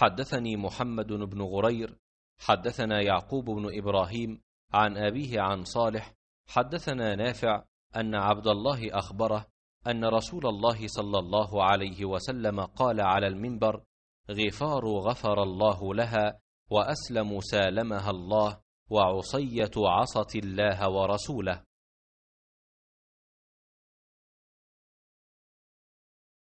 حدثني محمد بن غرير حدثنا يعقوب بن ابراهيم عن ابيه عن صالح حدثنا نافع ان عبد الله اخبره ان رسول الله صلى الله عليه وسلم قال على المنبر غفار غفر الله لها واسلم سالمها الله وعصيه عصت الله ورسوله